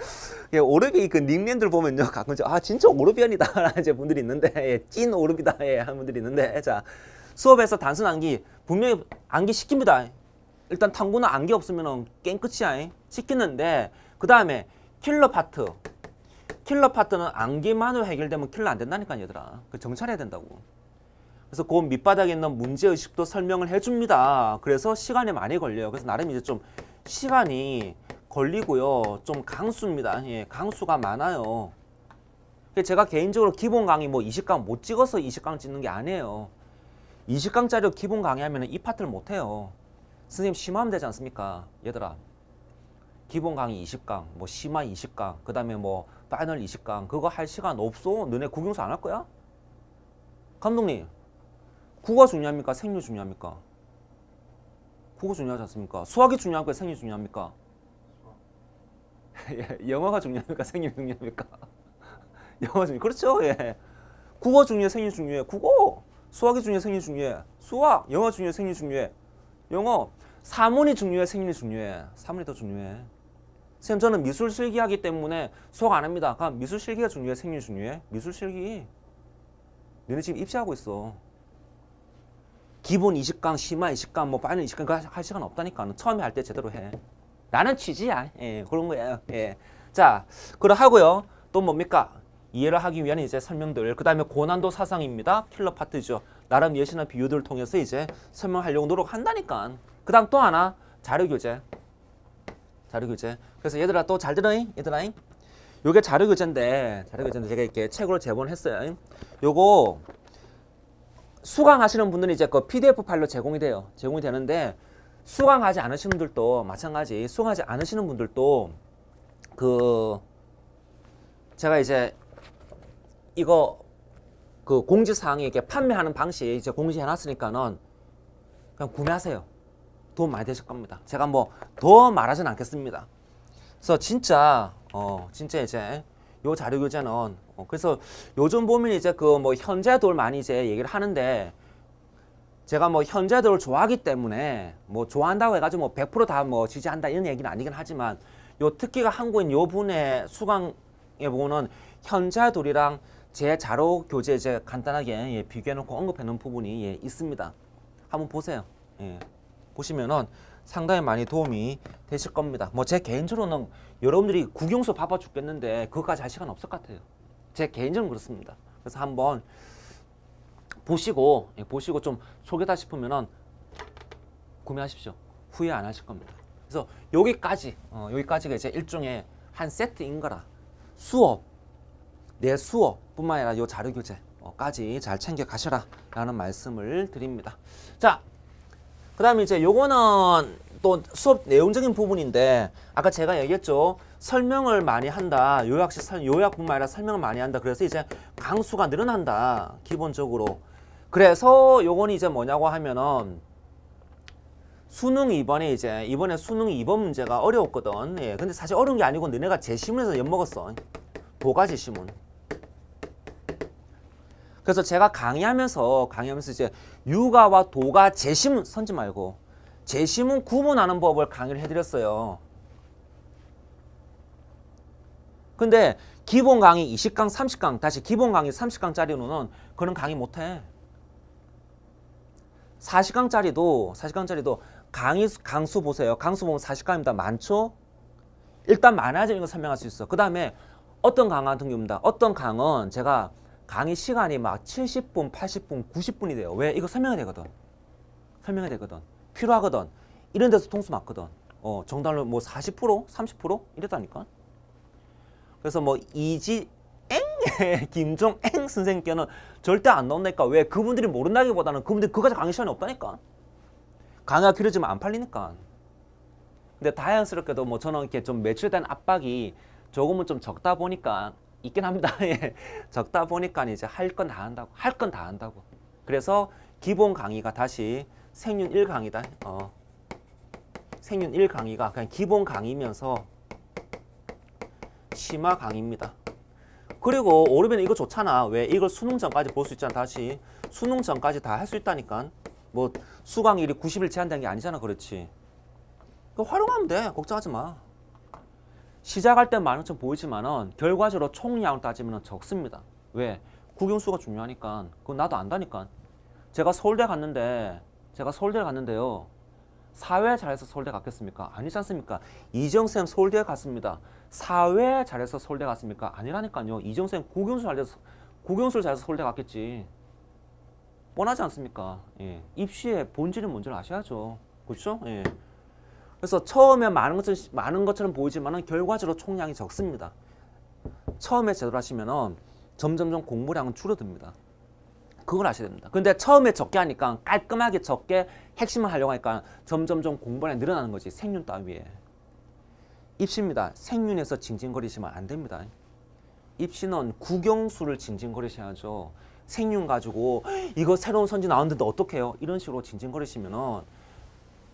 예, 오르비 그 닉네임들 보면요, 가끔아 진짜 오르비안이다라는제 (laughs) 분들이 있는데 예, 찐 오르비다 예, 하는 분들이 있는데 자 수업에서 단순 암기 분명히 암기 시킵니다. 일단 탐구는 암기 없으면 깽 끝이야. 예, 시키는데 그 다음에 킬러 파트 킬러 파트는 암기만으로 해결되면 킬러 안 된다니까 얘들아. 그 정찰해야 된다고. 그래서 그 밑바닥에 있는 문제의식도 설명을 해줍니다. 그래서 시간이 많이 걸려요. 그래서 나름 이제 좀 시간이 걸리고요. 좀 강수입니다. 예, 강수가 많아요. 제가 개인적으로 기본 강의 뭐 20강 못 찍어서 20강 찍는 게 아니에요. 20강짜리 기본 강의하면 이 파트를 못 해요. 선생님 심화하면 되지 않습니까? 얘들아. 기본 강의 20강, 뭐 심화 20강, 그 다음에 뭐 파이널 20강 그거 할 시간 없어? 너네 국영수 안 할 거야? 감독님, 국어 중요합니까? 생류 중요합니까? 그거 중요하지 않습니까? 수학이 중요합니까? 생이 중요합니까? (laughs) 예, 영어가 중요합니까? 생이 중요합니까? (laughs) 영어 중요 그렇죠? 예. 국어 중요해? 생이 중요해? 국어! 수학이 중요해? 생이 중요해? 수학! 영어 중요해? 생이 중요해? 영어! 사문이 중요해? 생이 중요해? 사문이 더 중요해. 선생님 저는 미술 실기하기 때문에 수학 안 합니다. 그럼 미술 실기가 중요해? 생이 중요해? 미술 실기. 너네 지금 입시하고 있어. 기본 20강, 심화 20강, 뭐 파이널 20강 그할 시간 없다니까. 처음에 할 때 제대로 해. 라는 취지야. 예, 그런 거예요. 예. 자, 그러 하고요. 또 뭡니까? 이해를 하기 위한 이제 설명들. 그 다음에 고난도 사상입니다. 킬러 파트죠. 나름 예시나 비유들을 통해서 이제 설명하려고 노력한다니까. 그 다음 또 하나 자료교재. 자료교재. 그래서 얘들아 또 잘 들어잉? 얘들아잉? 요게 자료교재인데 자료교재인데 제가 이렇게 책으로 제본했어요. 요거 수강하시는 분들은 이제 그 PDF 파일로 제공이 돼요. 제공이 되는데 수강하지 않으신 분들도 마찬가지 수강하지 않으시는 분들도 그 제가 이제 이거 그 공지사항에 이렇게 판매하는 방식 이제 공지해놨으니까는 그냥 구매하세요. 도움 많이 되실 겁니다. 제가 뭐 더 말하진 않겠습니다. 그래서 진짜 어 진짜 이제 요 자료 교재는 어, 그래서 요즘 보면 이제 그 뭐 현재돌 많이 이제 얘기를 하는데 제가 뭐 현재돌 좋아하기 때문에 뭐 좋아한다고 해가지고 뭐 100%다 뭐 지지한다 이런 얘기는 아니긴 하지만 요 특기가 한국인 요 분의 수강에 보고는 현재돌이랑 제 자료 교재 이제 간단하게 예, 비교해 놓고 언급해 놓은 부분이 예, 있습니다. 한번 보세요. 예. 보시면은 상당히 많이 도움이 되실 겁니다. 뭐 제 개인적으로는 여러분들이 구경수 바빠 죽겠는데 그것까지 할 시간 없을 것 같아요. 제 개인적으로 그렇습니다. 그래서 한번 보시고 예, 보시고 좀 속이다 싶으면은 구매하십시오. 후회 안 하실 겁니다. 그래서 여기까지 어, 여기까지가 제 일종의 한 세트인 거라 수업 내 수업뿐만 아니라 요 자료 교재까지 잘 챙겨 가셔라 라는 말씀을 드립니다. 자그 다음에 이제 요거는 또 수업 내용적인 부분인데 아까 제가 얘기했죠. 설명을 많이 한다. 요약시 설, 요약뿐만 아니라 설명을 많이 한다. 그래서 이제 강수가 늘어난다. 기본적으로. 그래서 요건 이제 뭐냐고 하면은 수능 이번에 이제 이번에 수능 2번 문제가 어려웠거든. 예. 근데 사실 어려운 게 아니고 너네가 제시문에서 엿먹었어. 도가 재심문. 그래서 제가 강의하면서 강의하면서 이제 유가와 도가 재심 선지 말고 재심은 구분하는 법을 강의를 해드렸어요. 근데 기본 강의 20강, 30강, 다시 기본 강의 30강짜리로는 그런 강의 못해. 40강짜리도, 40강짜리도 강의, 강수 보세요. 강수 보면 40강입니다. 많죠? 일단 많아지는 거 설명할 수 있어. 그 다음에 어떤 강화등경입니다 어떤 강은 제가 강의 시간이 막 70분, 80분, 90분이 돼요. 왜? 이거 설명이 되거든. 설명이 되거든. 필요하거든. 이런 데서 통수 맞거든. 어, 정답률 뭐 40%, 30% 이랬다니까. 그래서 뭐 이지 엥 (laughs) 김종 엥 선생님께는 절대 안나온니까 왜? 그분들이 모른다기보다는 그분들이 그거까지 강의 시간이 없다니까. 강의가 길어지면 안 팔리니까. 근데 다행스럽게도 뭐 저는 이렇게 좀 매출된 압박이 조금은 좀 적다 보니까 있긴 합니다. (laughs) 예. 적다 보니까 이제 할 건 다 한다고 할 건 다 한다고 그래서 기본 강의가 다시 생윤 1강이다 어. 생윤 1강의가 그냥 기본 강의면서 심화 강의입니다. 그리고 오르면 이거 좋잖아. 왜? 이걸 수능 전까지 볼 수 있잖아. 다시 수능 전까지 다 할 수 있다니까. 뭐 수강일이 90일 제한된 게 아니잖아. 그렇지. 그거 활용하면 돼. 걱정하지 마. 시작할 때16,000 보이지만은 결과적으로 총량을 따지면 적습니다. 왜? 국영수가 중요하니까. 그건 나도 안다니까. 제가 서울대 갔는데 제가 서울대 갔는데요. 사회 잘해서 서울대 갔겠습니까? 아니지 않습니까? 이정쌤 서울대 갔습니다. 사회 잘해서 서울대 갔습니까? 아니라니까요. 이정쌤 국영수 잘해서 국영수를 잘해서 서울대 갔겠지. 뻔하지 않습니까? 예. 입시의 본질은 뭔지를 아셔야죠. 그렇죠? 예. 그래서 처음에 많은 것처럼, 많은 것처럼 보이지만 결과적으로 총량이 적습니다. 처음에 제대로 하시면 점점점 공부량은 줄어듭니다. 그걸 아셔야 됩니다. 근데 처음에 적게 하니까 깔끔하게 적게 핵심을 하려고 하니까 점점점 공부량이 늘어나는 거지 생윤 따위에. 입시입니다. 생윤에서 징징거리시면 안 됩니다. 입시는 구경수를 징징거리셔야죠. 생윤 가지고 이거 새로운 선지 나왔는데 어떡해요? 이런 식으로 징징거리시면 은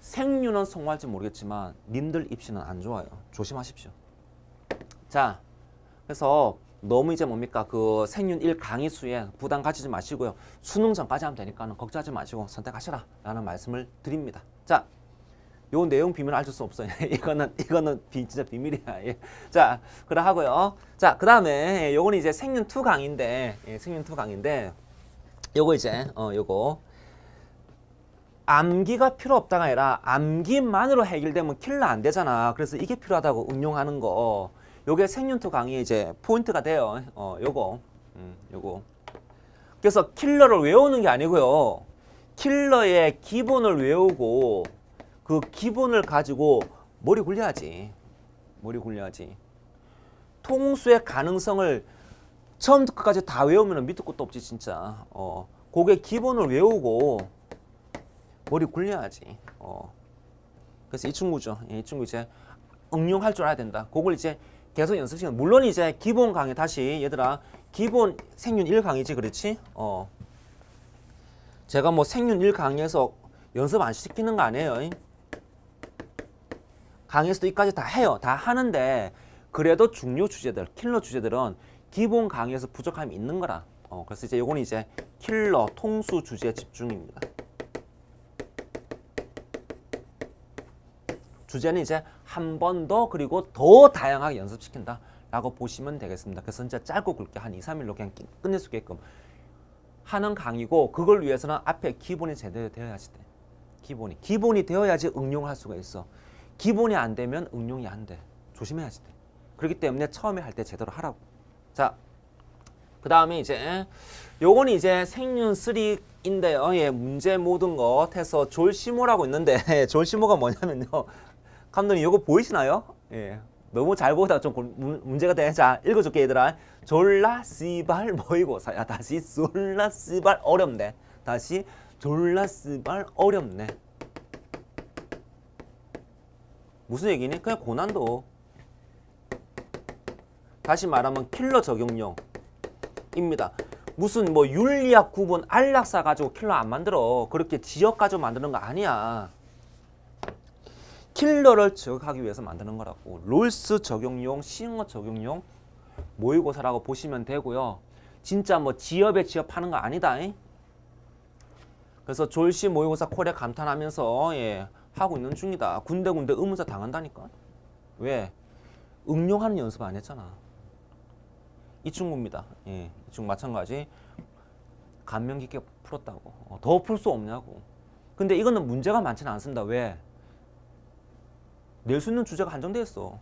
생유는 성공할지 모르겠지만 님들 입시는 안 좋아요. 조심하십시오. 자, 그래서 너무 이제 뭡니까 그 생윤 1 강의 수에 부담 가지지 마시고요. 수능 전까지 하면 되니까는 걱정하지 마시고 선택하시라 라는 말씀을 드립니다. 자, 요 내용 비밀은 알수 없어요. (laughs) 이거는 이거는 비, 진짜 비밀이야. 예. 자, 그러 하고요. 자, 그 다음에 예, 요거는 이제 생윤 2 강인데 예, 생윤 2 강인데 요거 이제 어 요거 암기가 필요 없다가 아니라 암기만으로 해결되면 킬러 안 되잖아. 그래서 이게 필요하다고 응용하는 거. 요게 생윤토 강의 이제 포인트가 돼요. 어, 요거. 음, 요거. 그래서 킬러를 외우는 게 아니고요. 킬러의 기본을 외우고 그 기본을 가지고 머리 굴려야지. 머리 굴려야지. 통수의 가능성을 처음부터 끝까지 다 외우면 밑도 것도 없지 진짜. 어, 그게 기본을 외우고 머리 굴려야지. 어. 그래서 이 친구죠. 이 친구 이제 응용할 줄 알아야 된다. 그걸 이제 계속 연습 시간. 물론 이제 기본 강의 다시 얘들아 기본 생윤 1강이지 그렇지? 어. 제가 뭐 생윤 1강에서 연습 안 시키는 거 아니에요. 강의에서도 이까지 다 해요. 다 하는데 그래도 중요 주제들, 킬러 주제들은 기본 강의에서 부족함이 있는 거라. 어, 그래서 이제 요거는 이제 킬러 통수 주제 집중입니다. 주제는 이제 한 번 더 그리고 더 다양하게 연습시킨다. 라고 보시면 되겠습니다. 그래서 진제 짧고 굵게 한 2, 3일로 그냥 끝낼 수 있게끔 하는 강의고 그걸 위해서는 앞에 기본이 제대로 되어야지 돼. 기본이. 기본이 되어야지 응용을 할 수가 있어. 기본이 안 되면 응용이 안 돼. 조심해야지 돼. 그렇기 때문에 처음에 할 때 제대로 하라고. 자, 그 다음에 이제 요건 이제 생윤 3인데요. 예, 문제 모든 것 해서 졸시모라고 있는데 (laughs) 졸시모가 뭐냐면요. 감독님 이거 보이시나요? 예. 너무 잘 보다 좀 문제가 되 자, 읽어줄게, 얘들아. 졸라 씨발 뭐이고. 야, 다시 졸라 씨발 어렵네. 다시 졸라 씨발 어렵네. 무슨 얘기니? 그냥 고난도. 다시 말하면 킬러 적용용입니다. 무슨 뭐 윤리학 구분 안락사 가지고 킬러 안 만들어. 그렇게 지역 가지고 만드는 거 아니야. 킬러를 저격하기 위해서 만드는 거라고 롤스 적용용, 싱어 적용용 모의고사라고 보시면 되고요. 진짜 뭐 지엽에 지엽하는 거 아니다. 이? 그래서 졸시 모의고사 코에 감탄하면서 예, 하고 있는 중이다. 군데군데 의문사 당한다니까. 왜? 응용하는 연습 안 했잖아. 이 친구입니다. 예, 이 친구 마찬가지 감명 깊게 풀었다고. 어, 더풀 수 없냐고. 근데 이거는 문제가 많지는 않습니다. 왜? 낼수 있는 주제가 한정돼 있어.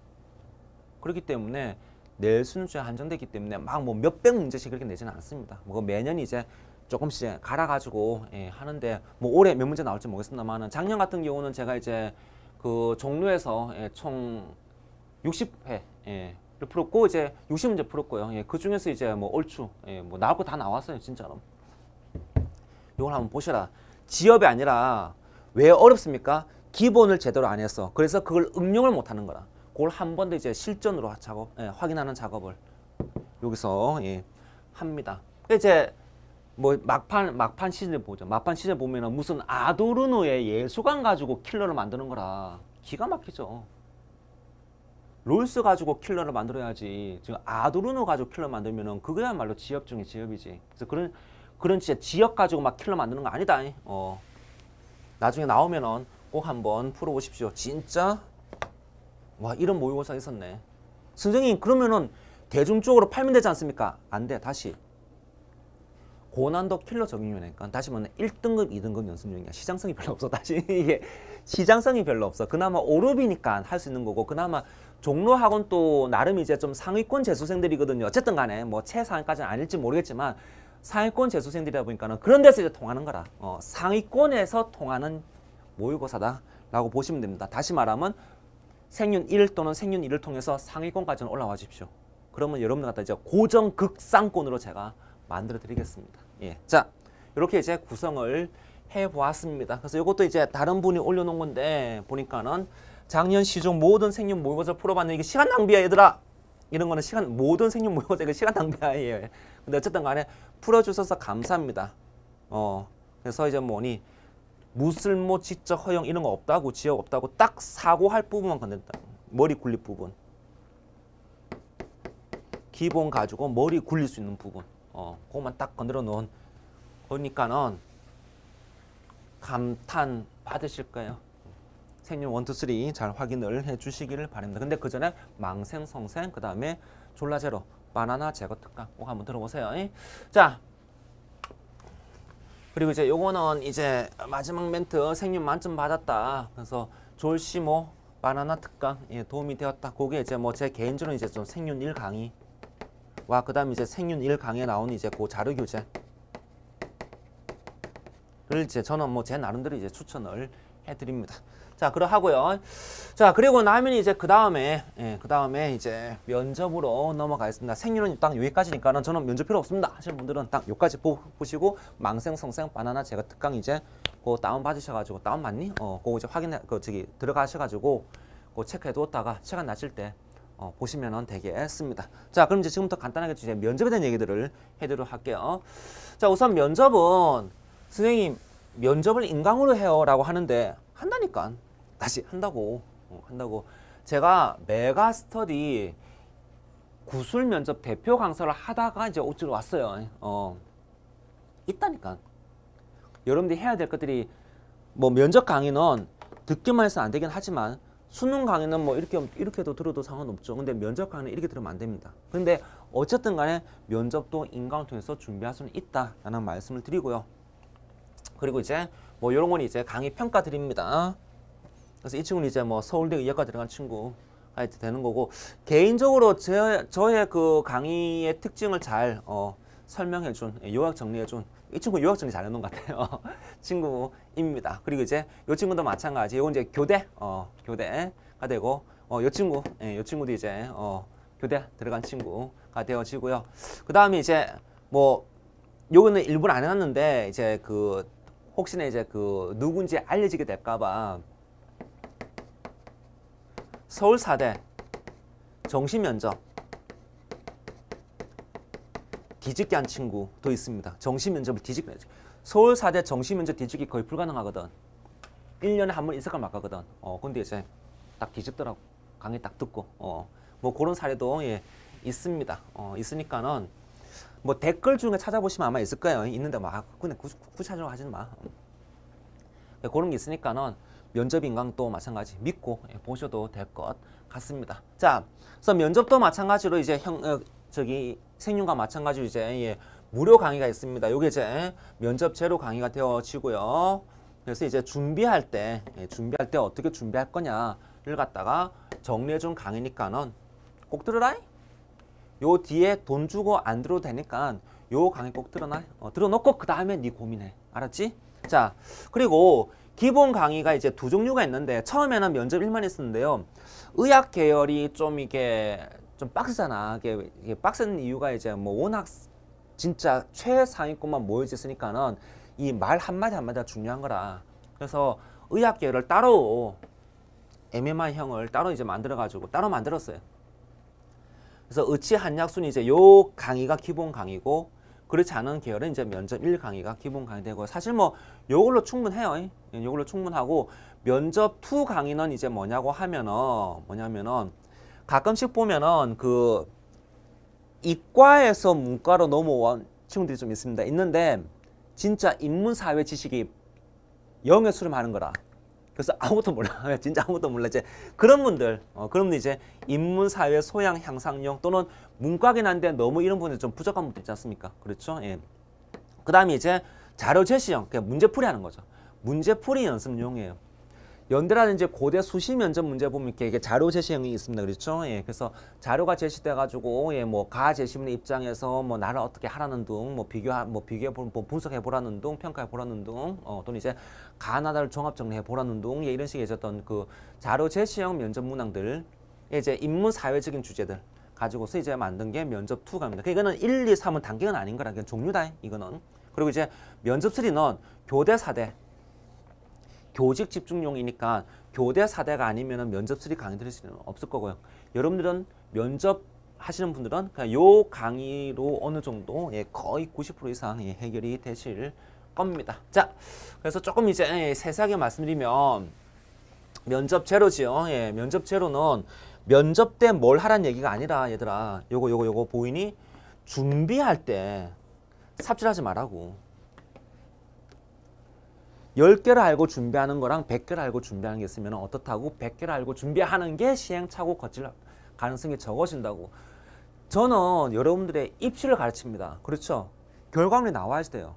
그렇기 때문에 낼수 있는 주제가 한정되기 때문에 막 뭐 몇백 문제씩 그렇게 내지는 않습니다. 뭐 매년 이제 조금씩 갈아가지고 예, 하는데 뭐 올해 몇 문제 나올지 모르겠습니다만은 작년 같은 경우는 제가 이제 그 종로에서 예, 총 60회 예, 를 풀었고 이제 60문제 풀었고요. 예, 그 중에서 이제 뭐 얼추 예, 뭐 나올 거 다 나왔어요, 진짜로. 이걸 한번 보시라. 지엽이 아니라 왜 어렵습니까? 기본을 제대로 안 했어. 그래서 그걸 응용을 못 하는 거라. 그걸 한번더 이제 실전으로 작업, 예, 확인하는 작업을 여기서 예, 합니다. 이제 뭐 막판 막판 시즌 보죠. 막판 시즌 보면은 무슨 아도르노의 예술관 가지고 킬러를 만드는 거라 기가 막히죠. 롤스 가지고 킬러를 만들어야지. 지금 아도르노 가지고 킬러 만들면은 그거야말로 지역 중에 지역이지. 그래서 그런 그런 진짜 지역 가지고 막 킬러 만드는 거 아니다. 어. 나중에 나오면은 꼭 한번 풀어보십시오. 진짜 와 이런 모의고사 있었네. 선생님 그러면은 대중 쪽으로 팔면 되지 않습니까? 안 돼. 다시 고난도 킬러 적용이니까 다시 말하면 1등급, 2등급 연습용이야. 시장성이 별로 없어. 다시 (laughs) 이게 시장성이 별로 없어. 그나마 오릅비니까할 수 있는 거고 그나마 종로 학원 또 나름 이제 좀 상위권 재수생들이거든요. 어쨌든 간에 뭐 최상위까지는 아닐지 모르겠지만 상위권 재수생들이다 보니까는 그런 데서 이제 통하는 거라. 어, 상위권에서 통하는 모의고사다라고 보시면 됩니다. 다시 말하면 생윤 1 또는 생윤 2를 통해서 상위권까지 올라와 주십시오. 그러면 여러분들 갖다 이제 고정 극상권으로 제가 만들어 드리겠습니다. 예. 자, 이렇게 이제 구성을 해 보았습니다. 그래서 이것도 이제 다른 분이 올려 놓은 건데 보니까는 작년 시중 모든 생윤 모의고사 풀어 봤는데 이게 시간 낭비야, 얘들아. 이런 거는 시간 모든 생윤 모의고사 이거 시간 낭비야. 예. 근데 어쨌든 간에 풀어 주셔서 감사합니다. 어. 그래서 이제 뭐니 무슬모, 지적, 허용 이런 거 없다고 지역 없다고 딱 사고할 부분만 건넨다. 머리 굴릴 부분. 기본 가지고 머리 굴릴 수 있는 부분. 어, 그것만 딱 건드려 놓은 거니까는 감탄 받으실 거예요. 생님 원투 쓰리 잘 확인을 해 주시기를 바랍니다. 근데 그 전에 망생, 성생, 그 다음에 졸라 제로, 바나나 제거 특강 꼭 한번 들어보세요. 자, 그리고 이제 요거는 이제 마지막 멘트 생윤 만점 받았다. 그래서 졸시모 뭐 바나나 특강 예, 도움이 되었다. 그게 이제 뭐 제 개인적으로 이제 좀 생윤 1 강의 와 그다음 이제 생윤 1 강에 나온 이제 그 자료 교재 를 이제 저는 뭐 제 나름대로 이제 추천을 해드립니다. 자, 그러하고요. 자, 그리고 나면 이제 그 다음에, 예, 그 다음에 이제 면접으로 넘어가겠습니다. 생률은 딱 여기까지니까는 저는 면접 필요 없습니다. 하시는 분들은 딱 여기까지 보, 시고 망생, 성생, 바나나 제가 특강 이제 그 다운 받으셔가지고 다운 받니? 어, 그거 이제 확인해, 그 저기 들어가셔가지고 그 체크해 두었다가 시간 나실 때 어, 보시면 되겠습니다. 자, 그럼 이제 지금부터 간단하게 이제 면접에 대한 얘기들을 해드리도록 할게요. 자, 우선 면접은 선생님 면접을 인강으로 해요 라고 하는데 한다니까 다시 한다고 어, 한다고 제가 메가 스터디 구술 면접 대표 강사를 하다가 이제 어지로 왔어요. 어 있다니까 여러분들이 해야 될 것들이 뭐 면접 강의는 듣기만 해서 안 되긴 하지만 수능 강의는 뭐 이렇게 이렇게 도 들어도 상관없죠. 근데 면접 강의는 이렇게 들으면 안 됩니다. 근데 어쨌든 간에 면접도 인강을 통해서 준비할 수는 있다라는 말씀을 드리고요. 그리고 이제 뭐 이런 건 이제 강의 평가 드립니다. 그래서 이 친구는 이제 뭐 서울대 의학과 들어간 친구 하여튼 되는 거고 개인적으로 제, 저의 그 강의의 특징을 잘 어, 설명해 준 예, 요약 정리해 준 이 친구 요약 정리 잘해놓은 것 같아요 (laughs) 친구입니다 그리고 이제 요 친구도 마찬가지 요건 이제 교대 어 교대가 되고 어요 친구 예, 요 친구도 이제 어 교대 들어간 친구가 되어지고요 그 다음에 이제 뭐 요거는 일부러 안 해놨는데 이제 그 혹시나 이제 그 누군지 알려지게 될까봐 서울사대 정시면접 뒤집기 한 친구도 있습니다. 정시면접을 뒤집기 서울사대 정시면접 뒤집기 거의 불가능하거든. 1년에 한번 인사갈 막가거든. 어, 근데 이제 딱 뒤집더라고. 강의 딱 듣고. 어, 뭐 그런 사례도 예, 있습니다. 어, 있으니까는 뭐 댓글 중에 찾아보시면 아마 있을 거예요. 있는데 막 근데 굳이, 굳이 찾으러 지는 마. 그러니까 그런 게 있으니까는 면접 인강도 마찬가지 믿고 예, 보셔도 될 것 같습니다. 자, 그래서 면접도 마찬가지로 이제 형, 어, 저기 생윤과 마찬가지로 이제 예, 무료 강의가 있습니다. 요게 이제 면접 제로 강의가 되어지고요. 그래서 이제 준비할 때 예, 준비할 때 어떻게 준비할 거냐를 갖다가 정리해준 강의니까는 꼭 들으라이. 요 뒤에 돈 주고 안 들어도 되니까 요 강의 꼭 들어놔. 어, 들어놓고 그 다음에 네 고민해. 알았지? 자, 그리고 기본 강의가 이제 두 종류가 있는데 처음에는 면접 1만 했었는데요. 의학 계열이 좀 이게 좀 빡세잖아. 이게, 이게 빡센 이유가 이제 뭐 워낙 진짜 최상위권만 모여있으니까는 이 말 한마디 한마디가 중요한 거라. 그래서 의학 계열을 따로 MMI형을 따로 이제 만들어가지고 따로 만들었어요. 그래서 의치 한약순이 이제 요 강의가 기본 강의고 그렇지 않은 계열은 이제 면접 1 강의가 기본 강의 되고 사실 뭐 요걸로 충분해요. 예, 요걸로 충분하고 면접 2 강의는 이제 뭐냐고 하면은 뭐냐면은 가끔씩 보면은 그 이과에서 문과로 넘어온 친구들이 좀 있습니다. 있는데 진짜 인문사회 지식이 영의 수렴하는 거라. 그래서 아무것도 몰라. (laughs) 진짜 아무것도 몰라. 이제 그런 분들, 어, 그런 분들 이제 인문사회 소양 향상용 또는 문과긴 한데 너무 이런 분들 좀 부족한 분들 있지 않습니까? 그렇죠? 예. 그 다음에 이제 자료 제시형, 그냥 그러니까 문제풀이 하는 거죠. 문제풀이 연습용이에요. 연대라든지 고대 수시 면접 문제 보면 이렇게 자료 제시형이 있습니다. 그렇죠? 예. 그래서 자료가 제시돼 가지고 예, 뭐 가 제시문의 입장에서 뭐 나를 어떻게 하라는 둥, 뭐 비교 뭐 비교해 보뭐 분석해 보라는 둥, 평가해 보라는 둥. 어, 또는 이제 가나다를 종합 정리해 보라는 둥. 예, 이런 식의 있었던 그 자료 제시형 면접 문항들, 예, 이제 인문 사회적인 주제들 가지고서 이제 만든 게 면접 투가입니다 그러니까 이거는 1, 2, 3은 단계는 아닌 거라, 그냥 종류다. 이거는. 그리고 이제 면접 3는 교대 사대 교직 집중용이니까 교대 사대가 아니면 면접 수리 강의 들을 수는 없을 거고요. 여러분들은 면접 하시는 분들은 그냥 요 강의로 어느 정도 예, 거의 90% 이상 예, 해결이 되실 겁니다. 자, 그래서 조금 이제 예, 세세하게 말씀드리면 면접 제로지요. 예, 면접 제로는 면접 때 뭘 하란 얘기가 아니라 얘들아 요거 요거 요거 보이니 준비할 때 삽질하지 말라고 10개를 알고 준비하는 거랑 100개를 알고 준비하는 게 있으면 어떻다고 100개를 알고 준비하는 게 시행착오 거칠 가능성이 적어진다고 저는 여러분들의 입시를 가르칩니다 그렇죠? 결과물이 나와야지 돼요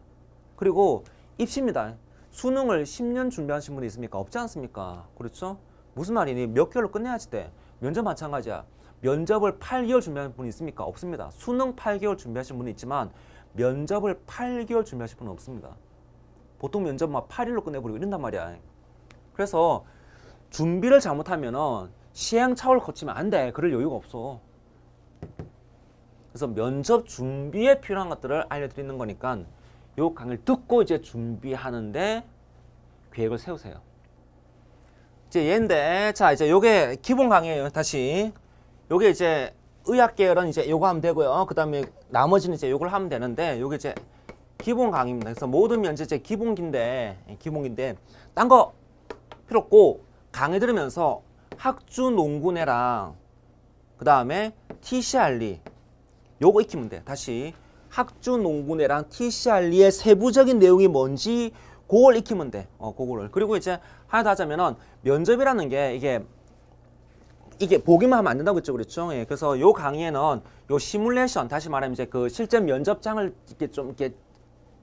그리고 입시입니다 수능을 10년 준비하신 분이 있습니까? 없지 않습니까? 그렇죠? 무슨 말이니? 몇 개월로 끝내야지 돼 면접 마찬가지야 면접을 8개월 준비하는 분이 있습니까? 없습니다 수능 8개월 준비하신 분이 있지만 면접을 8개월 준비하신 분은 없습니다 보통 면접 막 8일로 끝내버리고 이런단 말이야. 그래서 준비를 잘못하면은 시행착오를 거치면 안 돼. 그럴 여유가 없어. 그래서 면접 준비에 필요한 것들을 알려드리는 거니까 요 강의를 듣고 이제 준비하는데 계획을 세우세요. 이제 얘인데 자 이제 요게 기본 강의예요. 다시 요게 이제 의학 계열은 이제 요거 하면 되고요. 그 다음에 나머지는 이제 요걸 하면 되는데 요게 이제 기본 강의입니다. 그래서 모든 면제제 기본기인데 예, 기본기인데 딴 거 필요 없고 강의 들으면서 학주 농구내랑 그 다음에 TCR리 e 요거 익히면 돼. 다시 학주 농구내랑 TCR리의 세부적인 내용이 뭔지 그걸 익히면 돼. 어, 그거를. 그리고 이제 하나 더 하자면은 면접이라는 게 이게 이게 보기만 하면 안 된다고 했죠. 그렇죠? 예. 그래서 요 강의에는 요 시뮬레이션 다시 말하면 이제 그 실제 면접장을 이렇게 좀 이렇게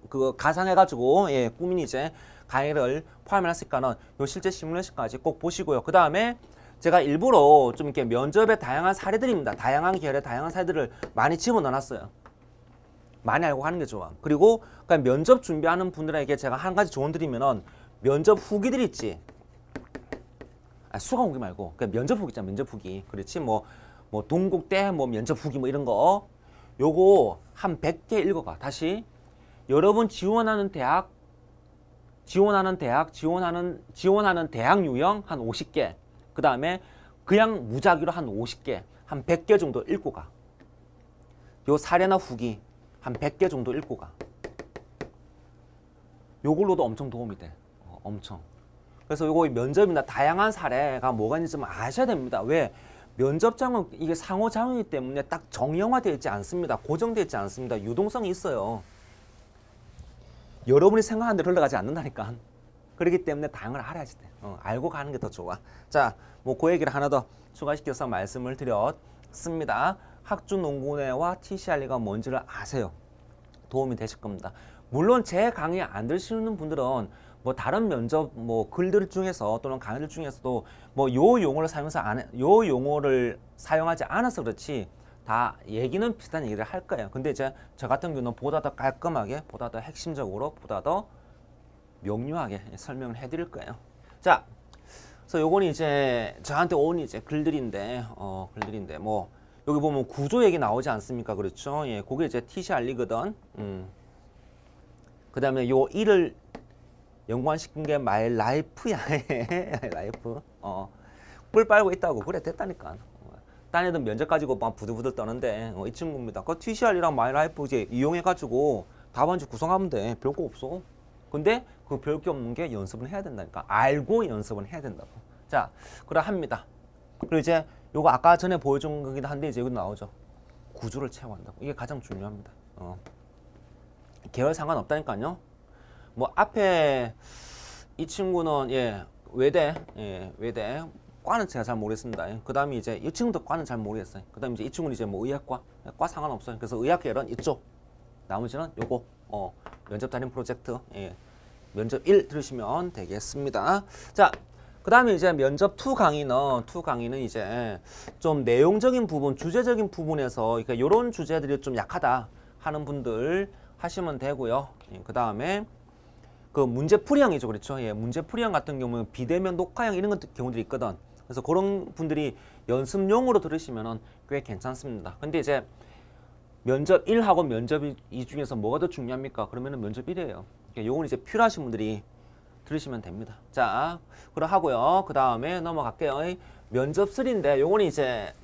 그 가상해가지고 예, 꾸민 이제 강의를 포함을 했으니까는 요 실제 시뮬레이션까지 꼭 보시고요. 그 다음에 제가 일부러 좀 이렇게 면접에 다양한 사례들입니다. 다양한 계열의 다양한 사례들을 많이 집어넣어놨어요. 많이 알고 하는 게 좋아. 그리고 그러니까 면접 준비하는 분들에게 제가 한 가지 조언 드리면은 면접 후기들 있지. 아, 수강 후기 말고 그러니까 면접 후기 있잖아. 면접 후기. 그렇지 뭐뭐 뭐 동국대 뭐 면접 후기 뭐 이런 거 요거 한 100개 읽어봐. 다시 여러분 지원하는 대학 지원하는 대학 지원하는 지원하는 대학 유형 한 50개 그 다음에 그냥 무작위로 한 50개 한 100개 정도 읽고 가. 요 사례나 후기 한 100개 정도 읽고 가. 요걸로도 엄청 도움이 돼. 어, 엄청. 그래서 요거 면접이나 다양한 사례가 뭐가 있는지 좀 아셔야 됩니다. 왜? 면접장은 이게 상호작용이기 때문에 딱 정형화되어 있지 않습니다. 고정되어 있지 않습니다. 유동성이 있어요. 여러분이 생각하는 대로 흘러가지 않는다니까. 그렇기 때문에 다양을 알아야지 돼. 어, 알고 가는 게 더 좋아. 자, 뭐그 얘기를 하나 더 추가시켜서 말씀을 드렸습니다. 학주농구회와 t c r 가 뭔지를 아세요. 도움이 되실 겁니다. 물론 제 강의 안 들으시는 분들은 뭐 다른 면접 뭐 글들 중에서 또는 강의들 중에서도 뭐요 용어를 사용해서 안, 요 용어를 사용하지 않아서 그렇지 다 얘기는 비슷한 얘기를 할 거예요. 근데 이제 저 같은 경우는 보다 더 깔끔하게, 보다 더 핵심적으로, 보다 더 명료하게 설명을 해드릴 거예요. 자, 그래서 요건 이제 저한테 온 이제 글들인데, 어, 글들인데 뭐 여기 보면 구조 얘기 나오지 않습니까? 그렇죠? 예, 그게 이제 TC 알리거든. 음. 그 다음에 요1을 연관시킨 게 마이 라이프야. (laughs) 라이프. 어. 꿀 빨고 있다고. 그래, 됐다니까. 딴 애들 면접 가지고 막 부들부들 떠는데 어, 이 친구입니다. 그 TCR이랑 마이라이프 이제 이용해가지고 답안지 구성하면 돼. 별거 없어. 근데 그 별 게 없는 게 연습을 해야 된다니까. 알고 연습을 해야 된다고. 자, 그래 합니다. 그리고 이제 요거 아까 전에 보여준 거긴 한데 이제 여기 나오죠. 구조를 채워한다고. 이게 가장 중요합니다. 어. 계열 상관없다니까요. 뭐 앞에 이 친구는 예 외대 예 외대 과는 제가 잘 모르겠습니다. 예. 그 다음에 이제 이 친구도 과는 잘 모르겠어요. 그 다음에 이제 이 친구는 이제 뭐 의학과, 과 상관없어요. 그래서 의학계열은 이쪽, 나머지는 요거, 어, 면접 단임 프로젝트, 예. 면접 1 들으시면 되겠습니다. 자, 그 다음에 이제 면접 2 강의는 2 강의는 이제 좀 내용적인 부분, 주제적인 부분에서 그러니까 이런 주제들이 좀 약하다 하는 분들 하시면 되고요. 예, 그 다음에 그 문제 풀이형이죠, 그렇죠? 예, 문제 풀이형 같은 경우는 비대면 녹화형 이런 경우들이 있거든. 그래서 그런 분들이 연습용으로 들으시면 꽤 괜찮습니다. 근데 이제 면접 1하고 면접 2 중에서 뭐가 더 중요합니까? 그러면 면접 1이에요. 그러니까 요건 이제 필요하신 분들이 들으시면 됩니다. 자, 그럼 하고요. 그 다음에 넘어갈게요. 면접 3인데 요건 이제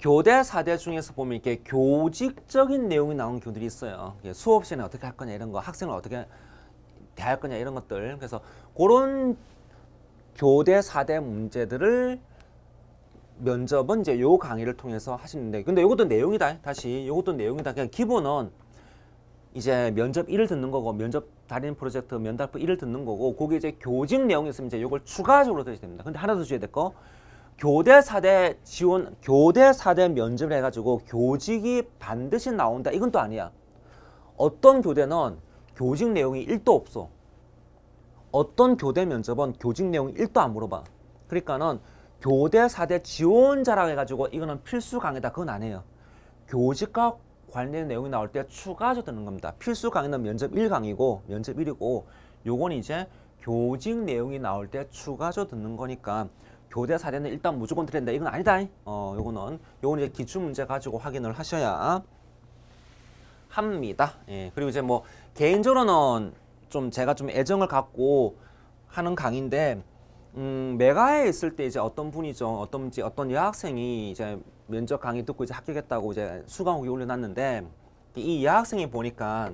교대 사대 중에서 보면 이렇게 교직적인 내용이 나온 교들이 있어요. 수업 시간에 어떻게 할 거냐 이런 거, 학생을 어떻게 대할 거냐 이런 것들. 그래서 그런 교대 사대 문제들을 면접은 이제 요 강의를 통해서 하시는데 근데 요것도 내용이다 다시 요것도 내용이다 그냥 기본은 이제 면접 1을 듣는 거고 면접 달인 프로젝트 면달프 1을 듣는 거고 거기 이제 교직 내용이 있으면 이제 요걸 추가적으로 들으셔야 됩니다 근데 하나 더줘야될 거 교대 사대 지원 교대 사대 면접을 해가지고 교직이 반드시 나온다 이건 또 아니야 어떤 교대는 교직 내용이 1도 없어 어떤 교대 면접은 교직 내용 1도 안 물어봐. 그러니까는 교대 사대 지원자라고 해가지고 이거는 필수 강의다. 그건 아니에요. 교직과 관련 내용이 나올 때 추가적으로 드는 겁니다. 필수 강의는 면접 1강이고 면접 1이고 요건 이제 교직 내용이 나올 때추가적으 듣는 거니까 교대 사대는 일단 무조건 드린다. 이건 아니다. 어, 요거는 요건 이제 기출 문제 가지고 확인을 하셔야 합니다. 예. 그리고 이제 뭐 개인적으로는 좀 제가 좀 애정을 갖고 하는 강의인데 음, 메가에 있을 때 이제 어떤 분이죠. 어떤 지 어떤 여학생이 이제 면접 강의 듣고 이제 합격했다고 이제 수강 후기 올려놨는데 이 여학생이 보니까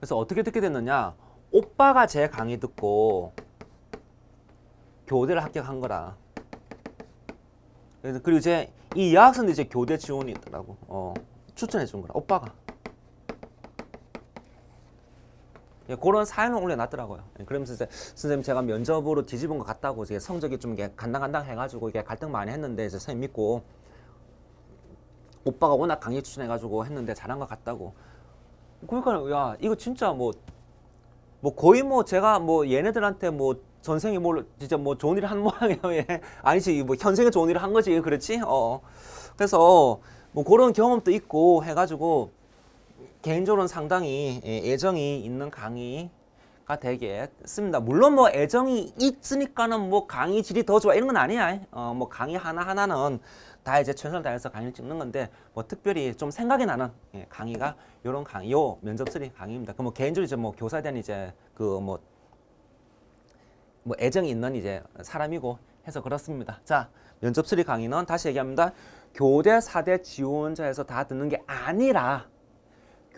그래서 어떻게 듣게 됐느냐 오빠가 제 강의 듣고 교대를 합격한 거라 그래서 그리고 이제 이 여학생도 이제 교대 지원이 있더라고 어, 추천해 준 거라 오빠가 예, 그런 사연을 올려놨더라고요. 예, 그러면서 이제 선생님 제가 면접으로 뒤집은 것 같다고 이제 성적이 좀 이게 간당간당 해가지고 이게 갈등 많이 했는데 이제 선생님 믿고 오빠가 워낙 강의 추천해가지고 했는데 잘한 것 같다고. 그러니까 야 이거 진짜 뭐뭐 뭐 거의 뭐 제가 뭐 얘네들한테 뭐 전생에 뭘 진짜 뭐 좋은 일을 한 모양이에요. (laughs) 예, 아니지 뭐 현생에 좋은 일을 한 거지 그렇지? 어. 그래서 뭐 그런 경험도 있고 해가지고 개인적으로는 상당히 예, 애정이 있는 강의가 되겠습니다. 물론 뭐 애정이 있으니까는 뭐 강의 질이 더 좋아 이런 건 아니야. 어, 뭐 강의 하나하나는 다 이제 최선을 다해서 강의를 찍는 건데 뭐 특별히 좀 생각이 나는 예, 강의가 요런 강의, 요 면접쓰리 강의입니다. 그럼 뭐 개인적으로 이제 뭐 교사에 대한 이제 그 뭐 뭐 애정이 있는 이제 사람이고 해서 그렇습니다. 자, 면접쓰리 강의는 다시 얘기합니다. 교대, 사대 지원자에서 다 듣는 게 아니라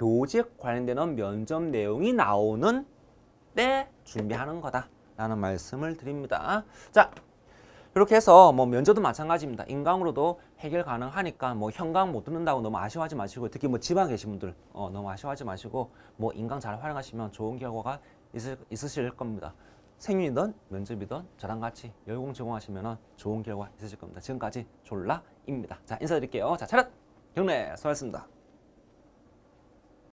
교직 관련된 면접 내용이 나오는 때 준비하는 거다라는 말씀을 드립니다. 자, 이렇게 해서 뭐 면접도 마찬가지입니다. 인강으로도 해결 가능하니까 뭐 현강 못 듣는다고 너무 아쉬워하지 마시고 특히 뭐 지방에 계신 분들 어, 너무 아쉬워하지 마시고 뭐 인강 잘 활용하시면 좋은 결과가 있으, 있으실 겁니다. 생윤이든 면접이든 저랑 같이 열공 제공하시면 좋은 결과 있으실 겁니다. 지금까지 졸라입니다. 자 인사드릴게요. 자 차렷 경례 수고하셨습니다.